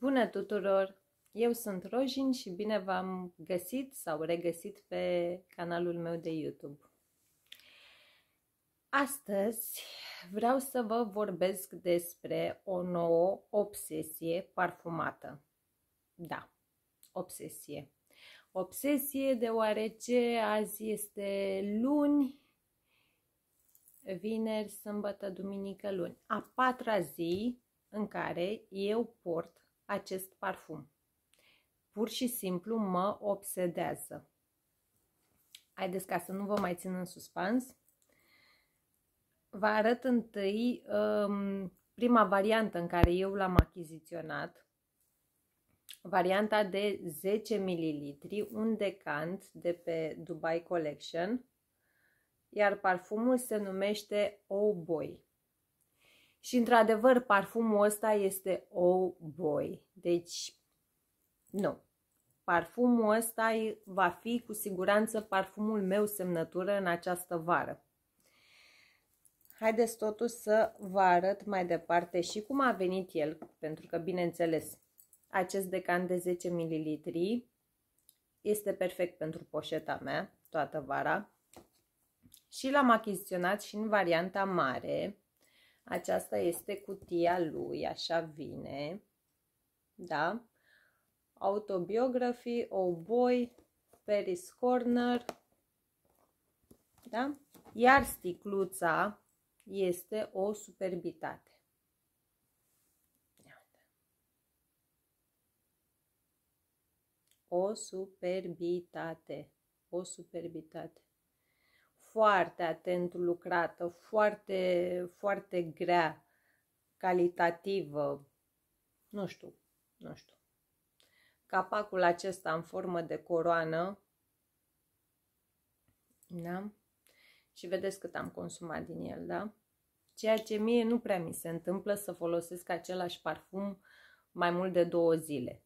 Bună tuturor! Eu sunt Rojin și bine v-am găsit sau regăsit pe canalul meu de YouTube. Astăzi vreau să vă vorbesc despre o nouă obsesie parfumată. Da, obsesie. Obsesie deoarece azi este luni, vineri, sâmbătă, duminică, luni, a patra zi în care eu port acest parfum. Pur și simplu mă obsedează. Haideți ca să nu vă mai țin în suspans. Vă arăt întâi um, prima variantă în care eu l-am achiziționat. Varianta de 10 ml, un decant de pe Dubai Collection. Iar parfumul se numește Oh Boy. Și într-adevăr, parfumul ăsta este Oh Boy. Deci, nu. Parfumul ăsta va fi cu siguranță parfumul meu semnătură în această vară. Haideți totuși să vă arăt mai departe și cum a venit el, pentru că, bineînțeles, acest decan de 10 ml este perfect pentru poșeta mea toată vara și l-am achiziționat și în varianta mare, aceasta este cutia lui, așa vine. Da? Autobiography, Oh Boy, Paris Corner. Da? Iar sticluța este o superbitate. O superbitate. O superbitate foarte atent lucrată, foarte, foarte grea, calitativă, nu știu, nu știu. Capacul acesta în formă de coroană, da? Și vedeți cât am consumat din el, da? Ceea ce mie nu prea mi se întâmplă să folosesc același parfum mai mult de două zile,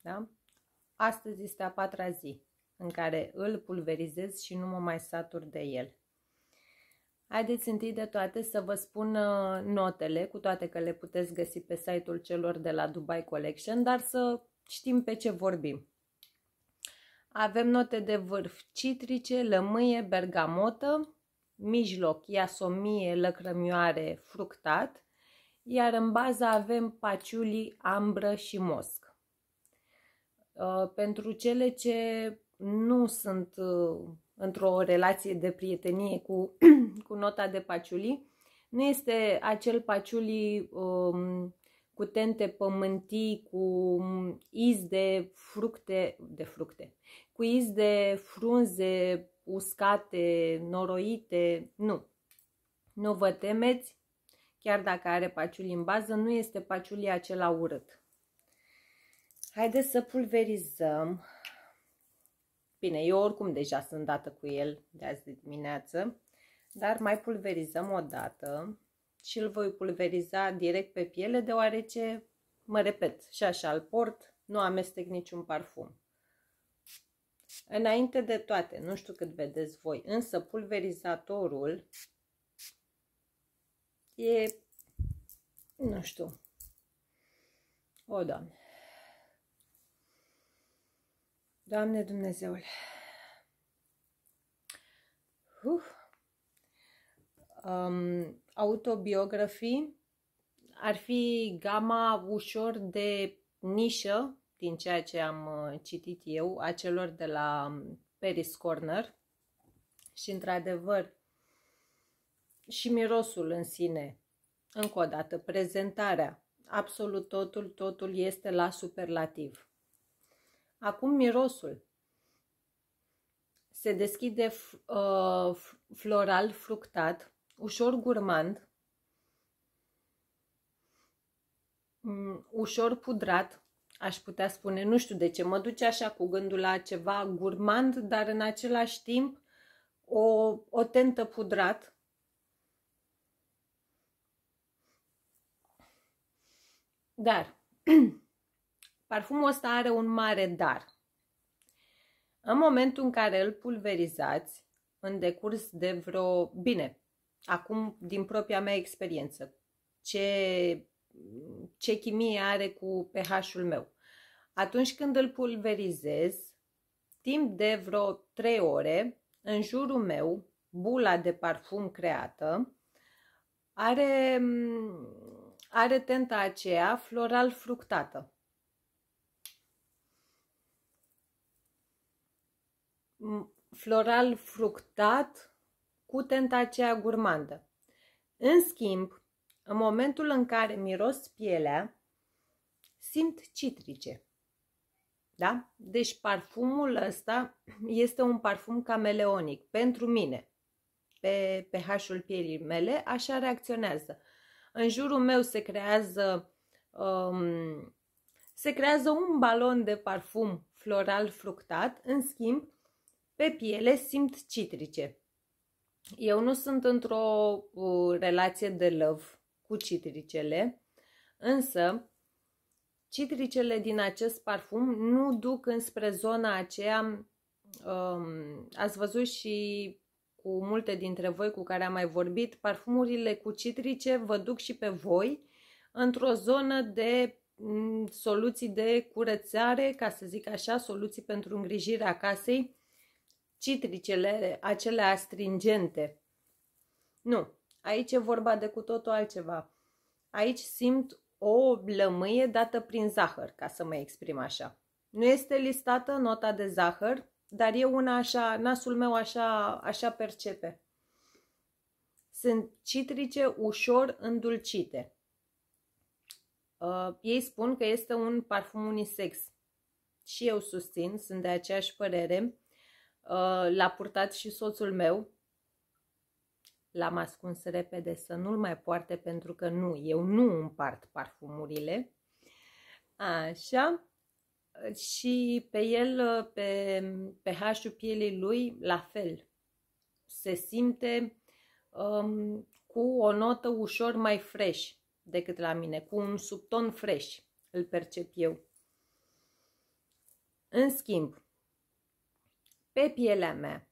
da? Astăzi este a patra zi în care îl pulverizez și nu mă mai satur de el. Haideți întâi de toate să vă spun uh, notele, cu toate că le puteți găsi pe site-ul celor de la Dubai Collection, dar să știm pe ce vorbim. Avem note de vârf citrice, lămâie, bergamotă, mijloc, iasomie, lăcrămioare, fructat, iar în bază avem paciuli, ambră și mosc. Uh, pentru cele ce nu sunt uh, într-o relație de prietenie cu, cu nota de paciuli. Nu este acel paciuli um, cu tente pământii, cu iz de fructe, de fructe, cu iz de frunze uscate, noroite, nu. Nu vă temeți, chiar dacă are paciuli în bază, nu este paciuli acela urât. Haideți să pulverizăm. Bine, eu oricum deja sunt dată cu el de azi de dimineață, dar mai pulverizăm o dată și îl voi pulveriza direct pe piele deoarece, mă repet, și așa îl port, nu amestec niciun parfum. Înainte de toate, nu știu cât vedeți voi, însă pulverizatorul e, nu știu, o, Doamne, Doamne Dumnezeule! Uh. Um, autobiografii ar fi gama ușor de nișă din ceea ce am uh, citit eu, a celor de la um, Paris Corner și într-adevăr și mirosul în sine, încă o dată, prezentarea, absolut totul, totul este la superlativ. Acum mirosul. Se deschide uh, floral fructat, ușor gurmand, mm, ușor pudrat, aș putea spune. Nu știu de ce, mă duce așa cu gândul la ceva gurmand, dar în același timp o, o tentă pudrat. Dar Parfumul ăsta are un mare dar. În momentul în care îl pulverizați, în decurs de vreo... Bine, acum din propria mea experiență, ce, ce chimie are cu pH-ul meu. Atunci când îl pulverizez, timp de vreo 3 ore, în jurul meu, bula de parfum creată are, are tenta aceea floral fructată. floral fructat cu tentacea gurmandă. În schimb, în momentul în care miros pielea, simt citrice. Da? Deci parfumul ăsta este un parfum cameleonic pentru mine. Pe pH-ul pielii mele așa reacționează. În jurul meu se creează um, se creează un balon de parfum floral fructat, în schimb pe piele simt citrice. Eu nu sunt într-o uh, relație de love cu citricele, însă citricele din acest parfum nu duc înspre zona aceea. Um, ați văzut și cu multe dintre voi cu care am mai vorbit, parfumurile cu citrice vă duc și pe voi într-o zonă de mm, soluții de curățare, ca să zic așa, soluții pentru îngrijirea casei, citricele acele astringente. Nu, aici e vorba de cu totul altceva. Aici simt o lămâie dată prin zahăr, ca să mă exprim așa. Nu este listată nota de zahăr, dar e una așa, nasul meu așa, așa percepe. Sunt citrice ușor îndulcite. Uh, ei spun că este un parfum unisex. Și eu susțin, sunt de aceeași părere. Uh, l-a purtat și soțul meu. L-am ascuns repede să nu-l mai poarte pentru că nu, eu nu împart parfumurile. Așa. Și pe el, pe pH-ul pielii lui, la fel. Se simte um, cu o notă ușor mai fresh decât la mine, cu un subton fresh, îl percep eu. În schimb, pe pielea mea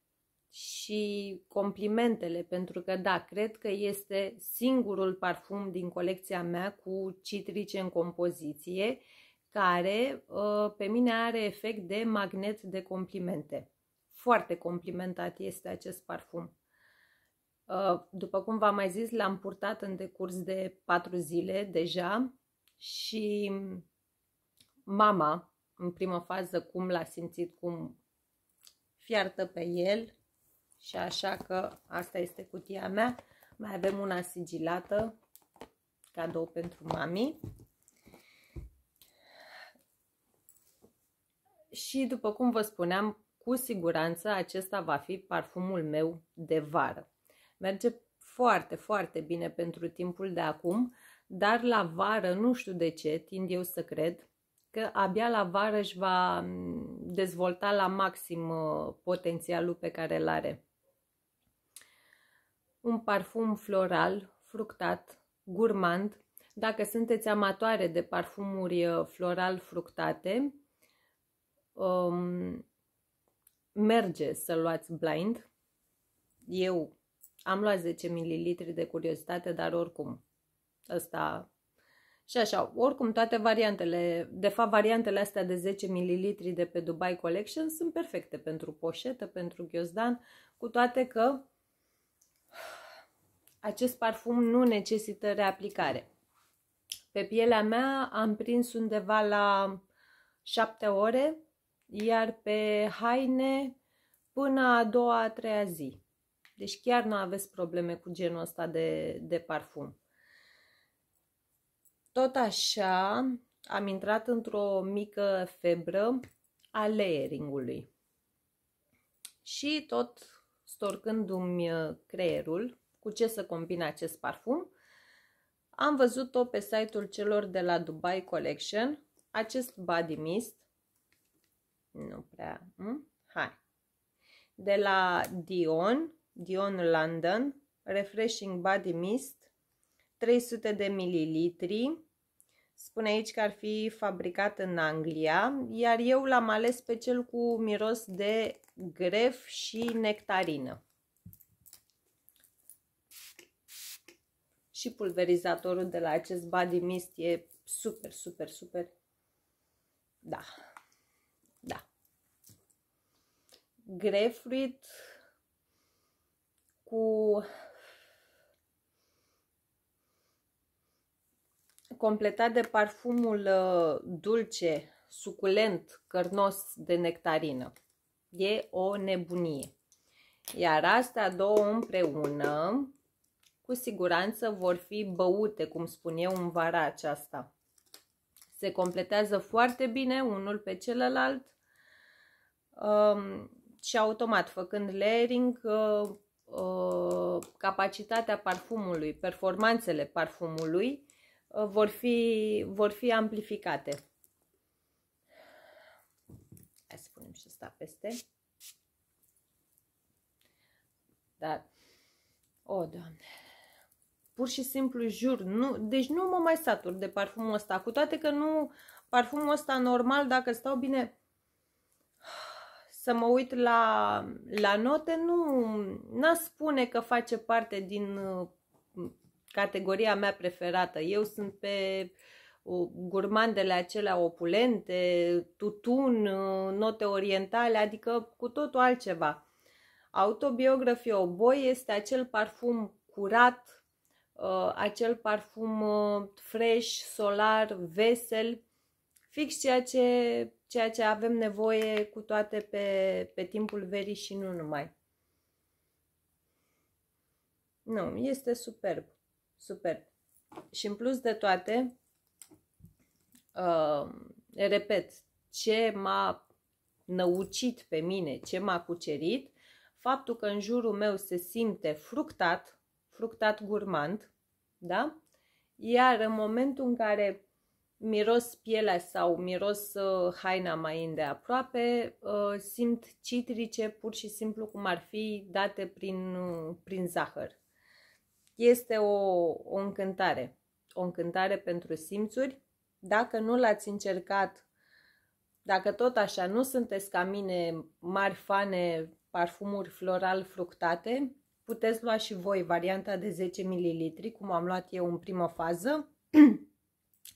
și complimentele, pentru că da, cred că este singurul parfum din colecția mea cu citrice în compoziție care uh, pe mine are efect de magnet de complimente. Foarte complimentat este acest parfum. Uh, după cum v-am mai zis, l-am purtat în decurs de 4 zile deja și mama, în primă fază, cum l-a simțit, cum fiartă pe el și așa că asta este cutia mea. Mai avem una sigilată, cadou pentru mami. Și după cum vă spuneam, cu siguranță acesta va fi parfumul meu de vară. Merge foarte, foarte bine pentru timpul de acum, dar la vară, nu știu de ce, tind eu să cred că abia la vară își va mm, dezvolta la maxim uh, potențialul pe care îl are. Un parfum floral, fructat, gurmand. Dacă sunteți amatoare de parfumuri uh, floral-fructate, um, merge să luați blind. Eu am luat 10 ml de curiozitate, dar oricum, ăsta și așa, oricum toate variantele, de fapt variantele astea de 10 ml de pe Dubai Collection sunt perfecte pentru poșetă, pentru ghiozdan, cu toate că acest parfum nu necesită reaplicare. Pe pielea mea am prins undeva la 7 ore, iar pe haine până a doua, a treia zi. Deci chiar nu aveți probleme cu genul ăsta de, de parfum. Tot așa am intrat într-o mică febră a layering-ului. Și tot storcându-mi uh, creierul cu ce să combine acest parfum, am văzut-o pe site-ul celor de la Dubai Collection, acest body mist, nu prea, m? hai, de la Dion, Dion London, Refreshing Body Mist, 300 de mililitri, Spune aici că ar fi fabricat în Anglia, iar eu l-am ales pe cel cu miros de gref și nectarină. Și pulverizatorul de la acest body mist e super, super, super. Da. Da. Grefruit cu completat de parfumul uh, dulce, suculent, cărnos de nectarină. E o nebunie. Iar astea două împreună, cu siguranță vor fi băute, cum spun eu, în vara aceasta. Se completează foarte bine unul pe celălalt um, și automat, făcând layering, uh, uh, capacitatea parfumului, performanțele parfumului vor fi, vor fi amplificate. Hai să punem și asta peste. Dar, o, oh, Doamne, pur și simplu jur, nu, deci nu mă mai satur de parfumul ăsta, cu toate că nu, parfumul ăsta normal, dacă stau bine să mă uit la, la note, nu, n-a spune că face parte din uh, categoria mea preferată. Eu sunt pe gurmandele acelea opulente, tutun, uh, note orientale, adică cu totul altceva. Autobiografie Oboi este acel parfum curat, uh, acel parfum uh, fresh, solar, vesel, fix ceea ce, ceea ce avem nevoie cu toate pe, pe timpul verii și nu numai. Nu, este superb. Super. Și în plus de toate, uh, repet, ce m-a năucit pe mine, ce m-a cucerit, faptul că în jurul meu se simte fructat, fructat gurmand, da? Iar în momentul în care miros pielea sau miros uh, haina mai îndeaproape, uh, simt citrice pur și simplu cum ar fi date prin, uh, prin zahăr este o, o încântare. O încântare pentru simțuri. Dacă nu l-ați încercat, dacă tot așa nu sunteți ca mine mari fane parfumuri floral-fructate, puteți lua și voi varianta de 10 ml, cum am luat eu în prima fază.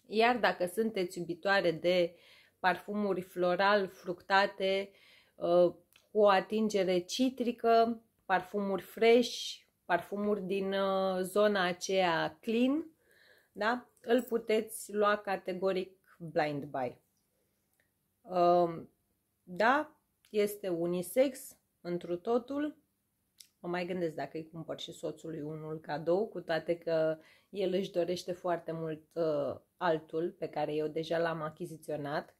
Iar dacă sunteți iubitoare de parfumuri floral-fructate, uh, cu o atingere citrică, parfumuri fresh, parfumuri din uh, zona aceea clean, da? îl puteți lua categoric blind buy. Um, da, este unisex întru totul. Mă mai gândesc dacă îi cumpăr și soțului unul cadou, cu toate că el își dorește foarte mult uh, altul pe care eu deja l-am achiziționat,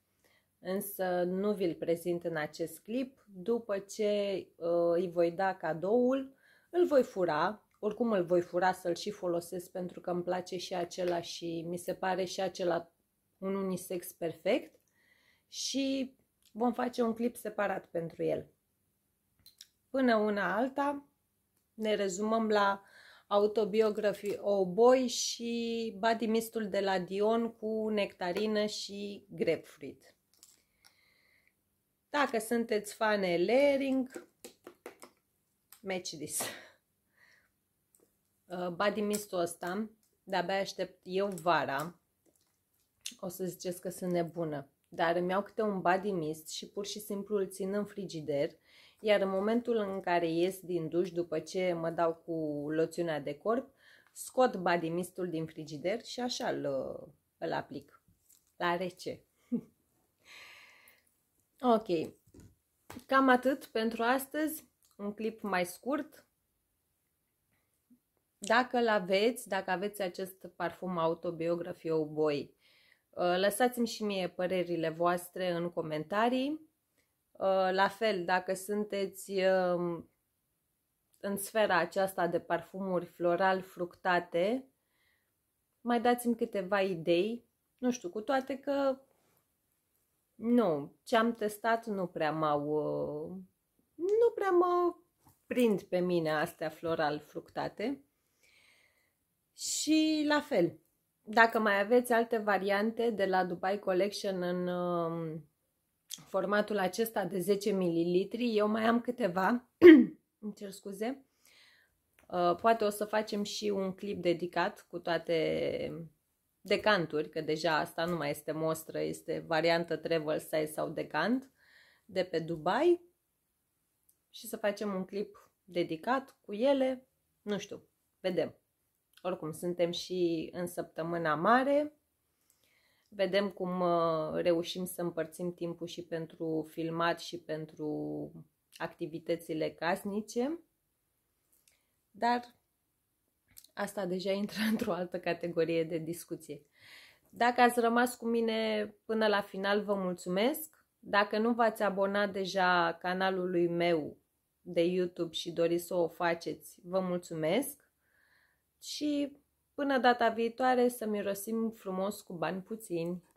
însă nu vi-l prezint în acest clip. După ce uh, îi voi da cadoul, îl voi fura, oricum îl voi fura să-l și folosesc pentru că îmi place și acela și mi se pare și acela un unisex perfect și vom face un clip separat pentru el. Până una alta ne rezumăm la autobiografii O și body mistul de la Dion cu nectarină și grapefruit. Dacă sunteți fane Lering, match this. Uh, body mistul ăsta, de-abia aștept eu vara. O să ziceți că sunt nebună. Dar îmi iau câte un body mist și pur și simplu îl țin în frigider. Iar în momentul în care ies din duș, după ce mă dau cu loțiunea de corp, scot body mistul din frigider și așa îl, uh, îl aplic. La rece. ok. Cam atât pentru astăzi un clip mai scurt. Dacă îl aveți, dacă aveți acest parfum autobiografie Oh uh, Boy, lăsați-mi și mie părerile voastre în comentarii. Uh, la fel, dacă sunteți um, în sfera aceasta de parfumuri floral-fructate, mai dați-mi câteva idei, nu știu, cu toate că nu, ce am testat nu prea m-au uh, nu prea mă prind pe mine astea floral fructate. Și la fel, dacă mai aveți alte variante de la Dubai Collection în um, formatul acesta de 10 ml, eu mai am câteva, îmi cer scuze, uh, poate o să facem și un clip dedicat cu toate decanturi, că deja asta nu mai este mostră, este variantă travel size sau decant de pe Dubai și să facem un clip dedicat cu ele. Nu știu, vedem. Oricum, suntem și în săptămâna mare. Vedem cum uh, reușim să împărțim timpul și pentru filmat și pentru activitățile casnice. Dar asta deja intră într-o altă categorie de discuție. Dacă ați rămas cu mine până la final, vă mulțumesc. Dacă nu v-ați abonat deja canalului meu, de YouTube și doriți să o faceți, vă mulțumesc și până data viitoare să mirosim frumos cu bani puțini.